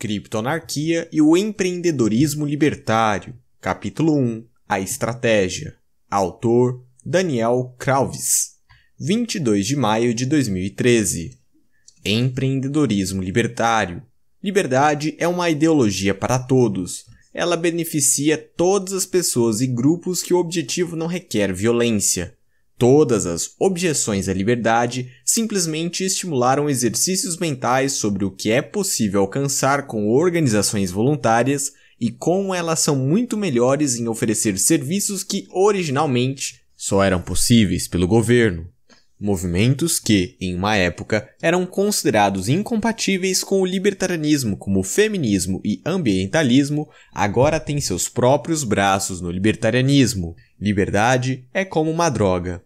Criptoanarquia e o Empreendedorismo Libertário, capítulo 1 A Estratégia, autor Daniel Krauves, 22 de maio de 2013. Empreendedorismo Libertário. Liberdade é uma ideologia para todos. Ela beneficia todas as pessoas e grupos que o objetivo não requer violência. Todas as objeções à liberdade simplesmente estimularam exercícios mentais sobre o que é possível alcançar com organizações voluntárias e como elas são muito melhores em oferecer serviços que originalmente só eram possíveis pelo governo. Movimentos que, em uma época, eram considerados incompatíveis com o libertarianismo, como o feminismo e ambientalismo, agora têm seus próprios braços no libertarianismo. Liberdade é como uma droga.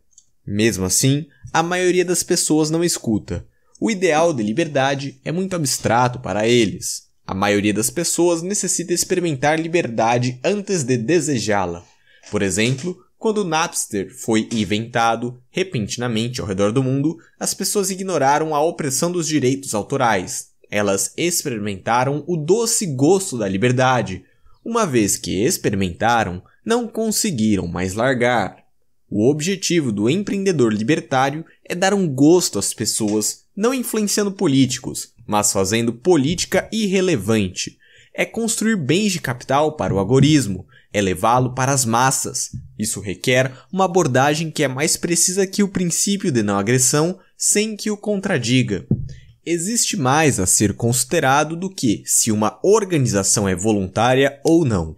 Mesmo assim, a maioria das pessoas não escuta. O ideal de liberdade é muito abstrato para eles. A maioria das pessoas necessita experimentar liberdade antes de desejá-la. Por exemplo, quando o Napster foi inventado repentinamente ao redor do mundo, as pessoas ignoraram a opressão dos direitos autorais. Elas experimentaram o doce gosto da liberdade. Uma vez que experimentaram, não conseguiram mais largar. O objetivo do empreendedor libertário é dar um gosto às pessoas, não influenciando políticos, mas fazendo política irrelevante. É construir bens de capital para o agorismo, é levá-lo para as massas. Isso requer uma abordagem que é mais precisa que o princípio de não agressão sem que o contradiga. Existe mais a ser considerado do que se uma organização é voluntária ou não.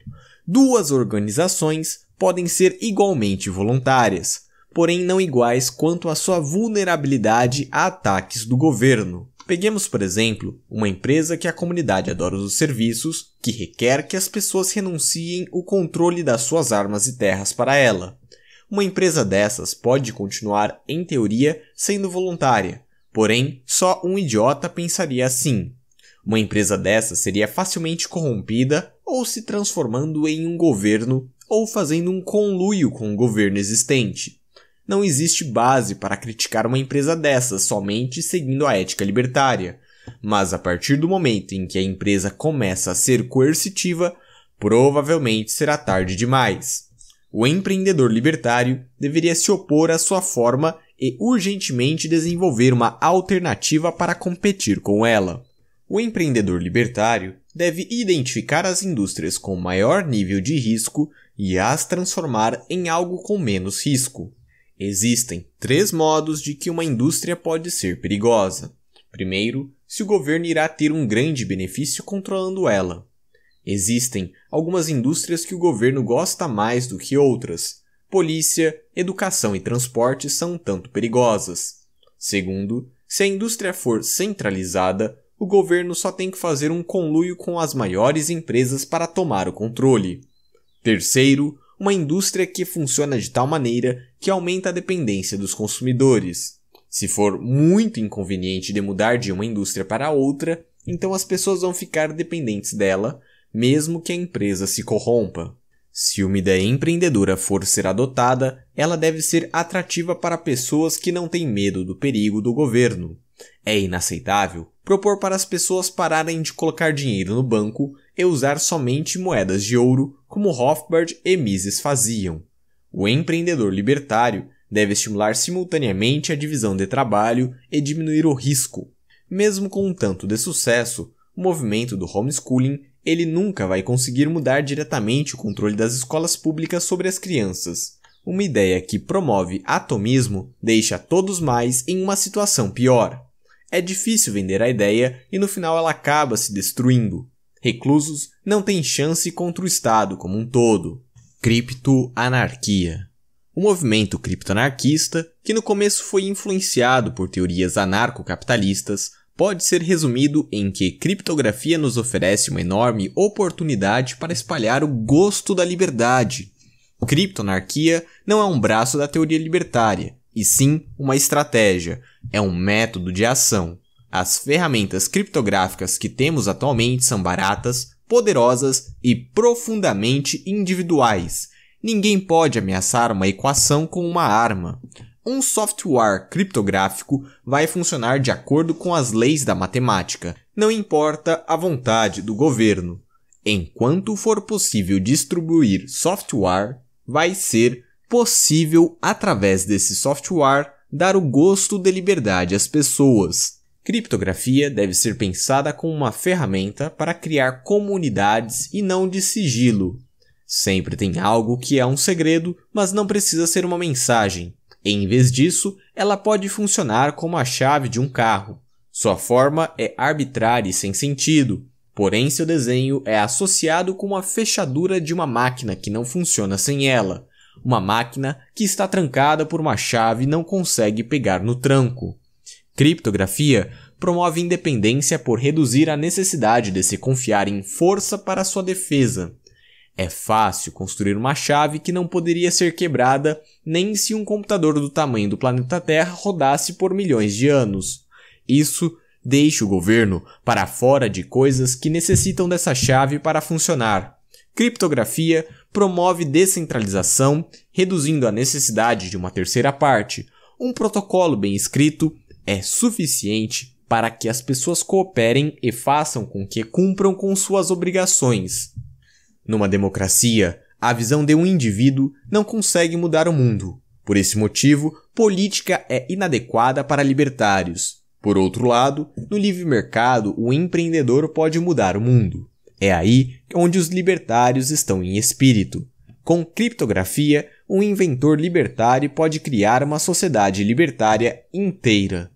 Duas organizações podem ser igualmente voluntárias, porém não iguais quanto à sua vulnerabilidade a ataques do governo. Peguemos, por exemplo, uma empresa que a comunidade adora os serviços, que requer que as pessoas renunciem o controle das suas armas e terras para ela. Uma empresa dessas pode continuar, em teoria, sendo voluntária, porém, só um idiota pensaria assim. Uma empresa dessa seria facilmente corrompida ou se transformando em um governo ou fazendo um conluio com o governo existente. Não existe base para criticar uma empresa dessas somente seguindo a ética libertária, mas a partir do momento em que a empresa começa a ser coercitiva, provavelmente será tarde demais. O empreendedor libertário deveria se opor à sua forma e urgentemente desenvolver uma alternativa para competir com ela. O empreendedor libertário deve identificar as indústrias com maior nível de risco e as transformar em algo com menos risco. Existem três modos de que uma indústria pode ser perigosa. Primeiro, se o governo irá ter um grande benefício controlando ela. Existem algumas indústrias que o governo gosta mais do que outras. Polícia, educação e transporte são um tanto perigosas. Segundo, se a indústria for centralizada, o governo só tem que fazer um conluio com as maiores empresas para tomar o controle. Terceiro, uma indústria que funciona de tal maneira que aumenta a dependência dos consumidores. Se for muito inconveniente de mudar de uma indústria para outra, então as pessoas vão ficar dependentes dela, mesmo que a empresa se corrompa. Se uma ideia empreendedora for ser adotada, ela deve ser atrativa para pessoas que não têm medo do perigo do governo. É inaceitável propor para as pessoas pararem de colocar dinheiro no banco e usar somente moedas de ouro, como Rothbard e Mises faziam. O empreendedor libertário deve estimular simultaneamente a divisão de trabalho e diminuir o risco. Mesmo com um tanto de sucesso, o movimento do homeschooling ele nunca vai conseguir mudar diretamente o controle das escolas públicas sobre as crianças. Uma ideia que promove atomismo deixa todos mais em uma situação pior. É difícil vender a ideia e no final ela acaba se destruindo reclusos não têm chance contra o Estado como um todo. Criptoanarquia O movimento criptoanarquista, que no começo foi influenciado por teorias anarcocapitalistas, pode ser resumido em que criptografia nos oferece uma enorme oportunidade para espalhar o gosto da liberdade. Criptoanarquia não é um braço da teoria libertária, e sim uma estratégia, é um método de ação. As ferramentas criptográficas que temos atualmente são baratas, poderosas e profundamente individuais. Ninguém pode ameaçar uma equação com uma arma. Um software criptográfico vai funcionar de acordo com as leis da matemática, não importa a vontade do governo. Enquanto for possível distribuir software, vai ser possível, através desse software, dar o gosto de liberdade às pessoas. Criptografia deve ser pensada como uma ferramenta para criar comunidades e não de sigilo. Sempre tem algo que é um segredo, mas não precisa ser uma mensagem. Em vez disso, ela pode funcionar como a chave de um carro. Sua forma é arbitrária e sem sentido, porém seu desenho é associado com a fechadura de uma máquina que não funciona sem ela. Uma máquina que está trancada por uma chave e não consegue pegar no tranco. Criptografia promove independência por reduzir a necessidade de se confiar em força para sua defesa. É fácil construir uma chave que não poderia ser quebrada nem se um computador do tamanho do planeta Terra rodasse por milhões de anos. Isso deixa o governo para fora de coisas que necessitam dessa chave para funcionar. Criptografia promove descentralização, reduzindo a necessidade de uma terceira parte, um protocolo bem escrito é suficiente para que as pessoas cooperem e façam com que cumpram com suas obrigações. Numa democracia, a visão de um indivíduo não consegue mudar o mundo. Por esse motivo, política é inadequada para libertários. Por outro lado, no livre mercado, o empreendedor pode mudar o mundo. É aí onde os libertários estão em espírito. Com criptografia, um inventor libertário pode criar uma sociedade libertária inteira.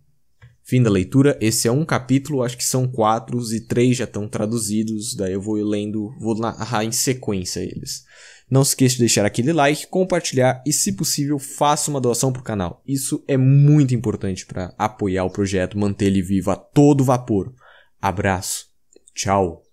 Fim da leitura. Esse é um capítulo, acho que são quatro e três já estão traduzidos. Daí eu vou lendo, vou narrar em sequência eles. Não se esqueça de deixar aquele like, compartilhar e, se possível, faça uma doação para o canal. Isso é muito importante para apoiar o projeto, manter ele vivo a todo vapor. Abraço. Tchau.